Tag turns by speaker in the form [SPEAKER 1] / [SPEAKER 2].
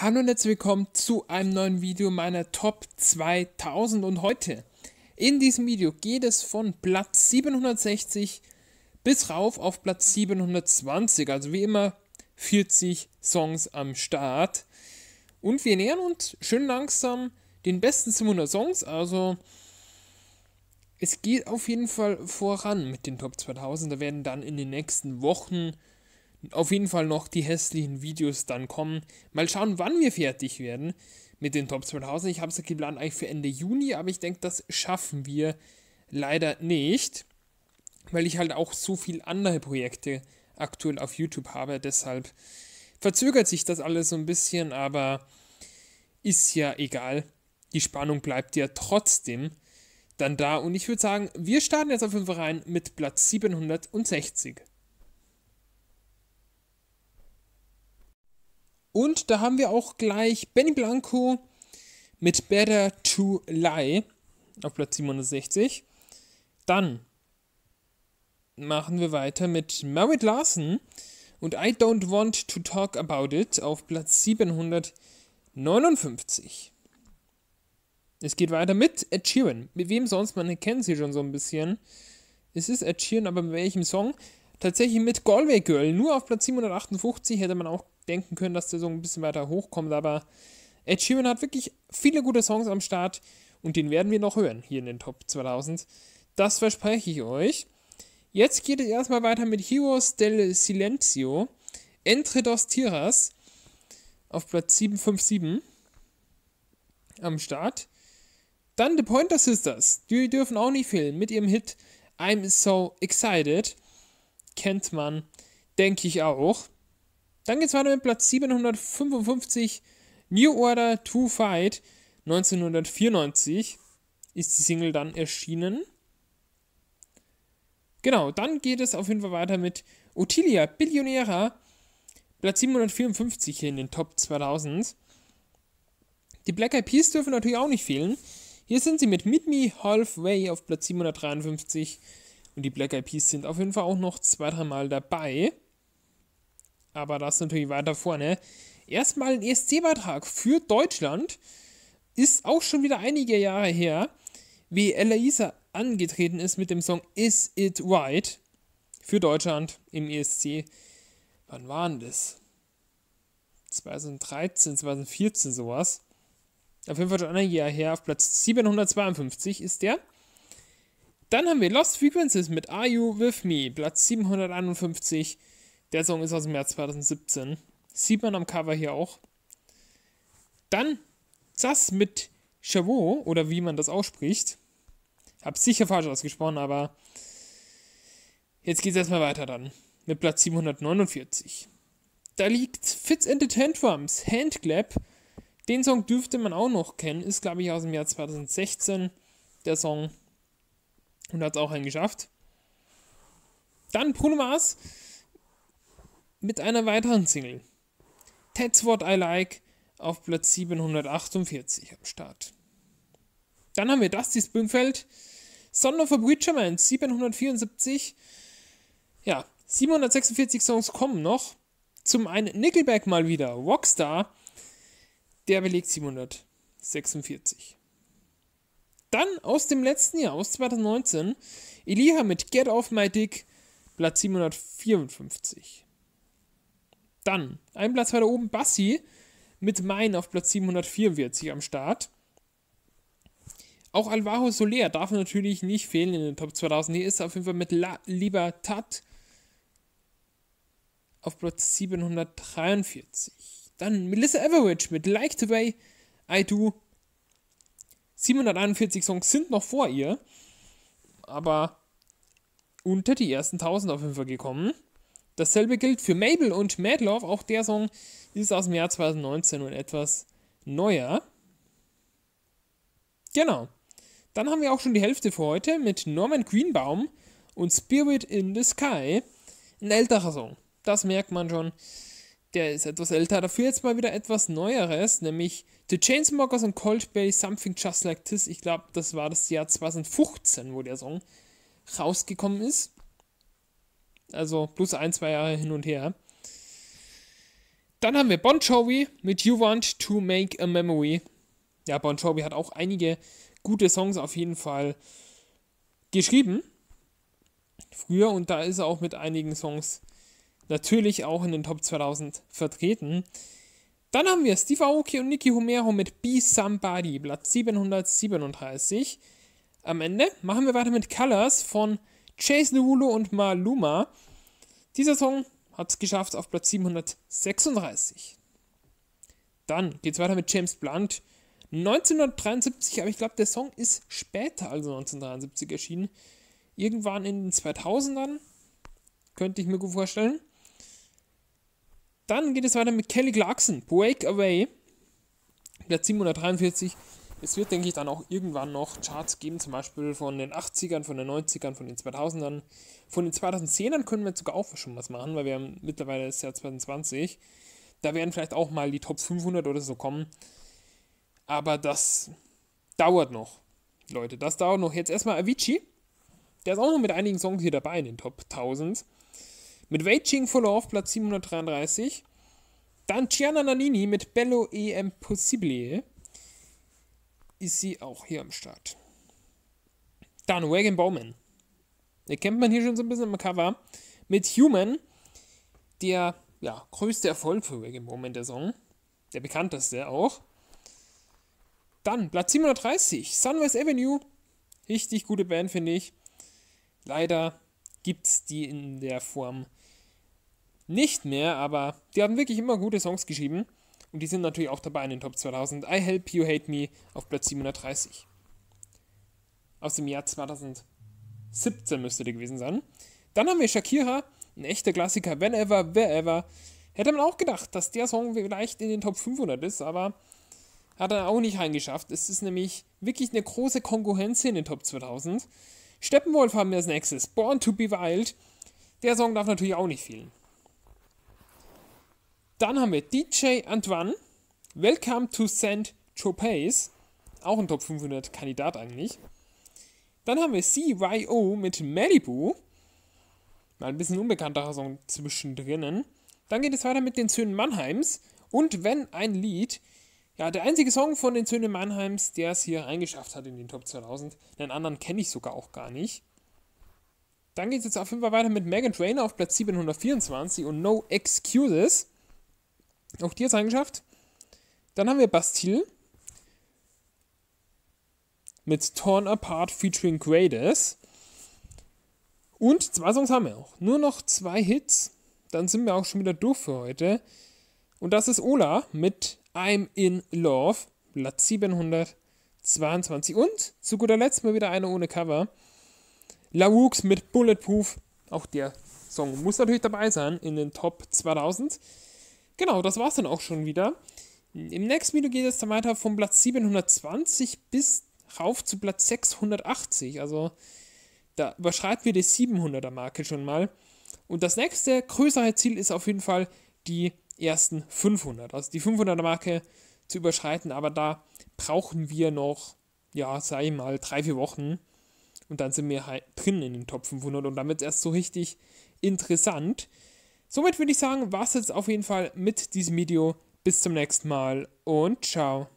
[SPEAKER 1] Hallo und herzlich willkommen zu einem neuen Video meiner Top 2000 und heute in diesem Video geht es von Platz 760 bis rauf auf Platz 720, also wie immer 40 Songs am Start und wir nähern uns schön langsam den besten 700 Songs, also es geht auf jeden Fall voran mit den Top 2000, da werden dann in den nächsten Wochen auf jeden Fall noch die hässlichen Videos dann kommen. Mal schauen, wann wir fertig werden mit den Top 2000. Ich habe es ja geplant eigentlich für Ende Juni, aber ich denke, das schaffen wir leider nicht, weil ich halt auch so viele andere Projekte aktuell auf YouTube habe. Deshalb verzögert sich das alles so ein bisschen, aber ist ja egal. Die Spannung bleibt ja trotzdem dann da. Und ich würde sagen, wir starten jetzt auf jeden Fall rein mit Platz 760. Und da haben wir auch gleich Benny Blanco mit Better to Lie auf Platz 67. Dann machen wir weiter mit Marit Larsen und I Don't Want to Talk About It auf Platz 759. Es geht weiter mit Ed Sheeran. Mit wem sonst? Man kennt sie schon so ein bisschen. Es ist Ed Sheeran, aber mit welchem Song? Tatsächlich mit Galway Girl. Nur auf Platz 758 hätte man auch denken können, dass der so ein bisschen weiter hochkommt, aber Ed Sheeran hat wirklich viele gute Songs am Start und den werden wir noch hören hier in den Top 2000. Das verspreche ich euch. Jetzt geht es erstmal weiter mit Heroes del Silencio, Entre dos Tiras auf Platz 757 am Start. Dann The Pointer Sisters, die dürfen auch nicht fehlen mit ihrem Hit I'm So Excited. Kennt man, denke ich auch. Dann geht es weiter mit Platz 755. New Order to Fight. 1994 ist die Single dann erschienen. Genau, dann geht es auf jeden Fall weiter mit Ottilia Billionära. Platz 754 hier in den Top 2000. Die Black Eyed Peas dürfen natürlich auch nicht fehlen. Hier sind sie mit Meet Me Halfway auf Platz 753. Und die Black Eyed Peas sind auf jeden Fall auch noch zwei, dreimal dabei aber das natürlich weiter vorne. Erstmal ein ESC-Beitrag für Deutschland. Ist auch schon wieder einige Jahre her, wie Eloisa angetreten ist mit dem Song Is It Right für Deutschland im ESC. Wann waren das? 2013, 2014 sowas. Auf jeden Fall schon ein Jahr her, auf Platz 752 ist der. Dann haben wir Lost Frequencies mit Are You With Me, Platz 751. Der Song ist aus dem März 2017. Sieht man am Cover hier auch. Dann das mit Chavot, oder wie man das ausspricht. Hab sicher falsch ausgesprochen, aber jetzt geht's erstmal weiter dann. Mit Platz 749. Da liegt Fits and the Tantrums, Handclap. Den Song dürfte man auch noch kennen, ist glaube ich aus dem Jahr 2016 der Song und hat es auch einen geschafft. Dann Bruno Mars mit einer weiteren Single. Ted's What I Like auf Platz 748 am Start. Dann haben wir Dusty Springfeld, Son of a Preacher Man 774. Ja, 746 Songs kommen noch. Zum einen Nickelback mal wieder, Rockstar, der belegt 746. Dann aus dem letzten Jahr, aus 2019, Eliha mit Get Off My Dick, Platz 754. Dann, ein Platz weiter oben, Bassi mit Main auf Platz 744 am Start. Auch Alvaro Soler darf natürlich nicht fehlen in den Top 2000. Hier ist er auf jeden Fall mit La Libertad auf Platz 743. Dann Melissa Everidge mit Like the Way I Do. 741 Songs sind noch vor ihr, aber unter die ersten 1000 auf jeden Fall gekommen. Dasselbe gilt für Mabel und Madlove. Auch der Song ist aus dem Jahr 2019 und etwas neuer. Genau. Dann haben wir auch schon die Hälfte für heute mit Norman Greenbaum und Spirit in the Sky. Ein älterer Song. Das merkt man schon. Der ist etwas älter. Dafür jetzt mal wieder etwas Neueres, nämlich The Chainsmokers und Cold Bay Something Just Like This. Ich glaube, das war das Jahr 2015, wo der Song rausgekommen ist. Also plus ein, zwei Jahre hin und her. Dann haben wir Bon Jovi mit You Want to Make a Memory. Ja, Bon Jovi hat auch einige gute Songs auf jeden Fall geschrieben. Früher und da ist er auch mit einigen Songs natürlich auch in den Top 2000 vertreten. Dann haben wir Steve Aoki und Nicky Homero mit Be Somebody, Platz 737. Am Ende machen wir weiter mit Colors von Chase Nulo und Maluma. Dieser Song hat es geschafft auf Platz 736. Dann geht es weiter mit James Blunt. 1973, aber ich glaube, der Song ist später als 1973 erschienen. Irgendwann in den 2000ern, könnte ich mir gut vorstellen. Dann geht es weiter mit Kelly Clarkson, Break Away, Platz 743. Es wird, denke ich, dann auch irgendwann noch Charts geben, zum Beispiel von den 80ern, von den 90ern, von den 2000ern. Von den 2010ern können wir jetzt sogar auch schon was machen, weil wir haben mittlerweile das Jahr 2020. Da werden vielleicht auch mal die Top 500 oder so kommen. Aber das dauert noch, Leute. Das dauert noch. Jetzt erstmal Avicii. Der ist auch noch mit einigen Songs hier dabei in den Top 1000. Mit Waging for Love, Platz 733. Dann Gianna Nannini mit Bello e Impossibile ist sie auch hier am Start. Dann Wagon Bowman. Den kennt man hier schon so ein bisschen im Cover. Mit Human, der ja, größte Erfolg für Wagon Bowman der Song. Der bekannteste auch. Dann Platz 730, Sunrise Avenue. Richtig gute Band, finde ich. Leider gibt es die in der Form nicht mehr, aber die haben wirklich immer gute Songs geschrieben. Und die sind natürlich auch dabei in den Top 2000. I Help You Hate Me auf Platz 730. Aus dem Jahr 2017 müsste der gewesen sein. Dann haben wir Shakira, ein echter Klassiker, Whenever, Wherever. Hätte man auch gedacht, dass der Song vielleicht in den Top 500 ist, aber hat er auch nicht reingeschafft. Es ist nämlich wirklich eine große Konkurrenz in den Top 2000. Steppenwolf haben wir als nächstes, Born to be Wild. Der Song darf natürlich auch nicht fehlen. Dann haben wir DJ Antoine, Welcome to St. Tropez, auch ein Top 500 Kandidat eigentlich. Dann haben wir CYO mit Malibu, mal ein bisschen unbekannterer Song zwischendrin. Dann geht es weiter mit den Söhnen Mannheims und wenn ein Lied, ja, der einzige Song von den Söhnen Mannheims, der es hier reingeschafft hat in den Top 2000. Den anderen kenne ich sogar auch gar nicht. Dann geht es jetzt auf jeden Fall weiter mit Megan Trainer auf Platz 724 und No Excuses. Auch die hat es eingeschafft. Dann haben wir Bastille mit Torn Apart featuring Greatest. Und zwei Songs haben wir auch. Nur noch zwei Hits. Dann sind wir auch schon wieder durch für heute. Und das ist Ola mit I'm in Love, Platz 722. Und zu guter Letzt mal wieder eine ohne Cover. La Lawooks mit Bulletproof. Auch der Song muss natürlich dabei sein in den Top 2000. Genau, das war's dann auch schon wieder. Im nächsten Video geht es dann weiter vom Platz 720 bis rauf zu Platz 680. Also da überschreiten wir die 700er Marke schon mal. Und das nächste größere Ziel ist auf jeden Fall die ersten 500. Also die 500er Marke zu überschreiten, aber da brauchen wir noch, ja, sag ich mal, drei, vier Wochen. Und dann sind wir halt drin in den Top 500 und damit erst so richtig interessant. Somit würde ich sagen, war es jetzt auf jeden Fall mit diesem Video. Bis zum nächsten Mal und ciao.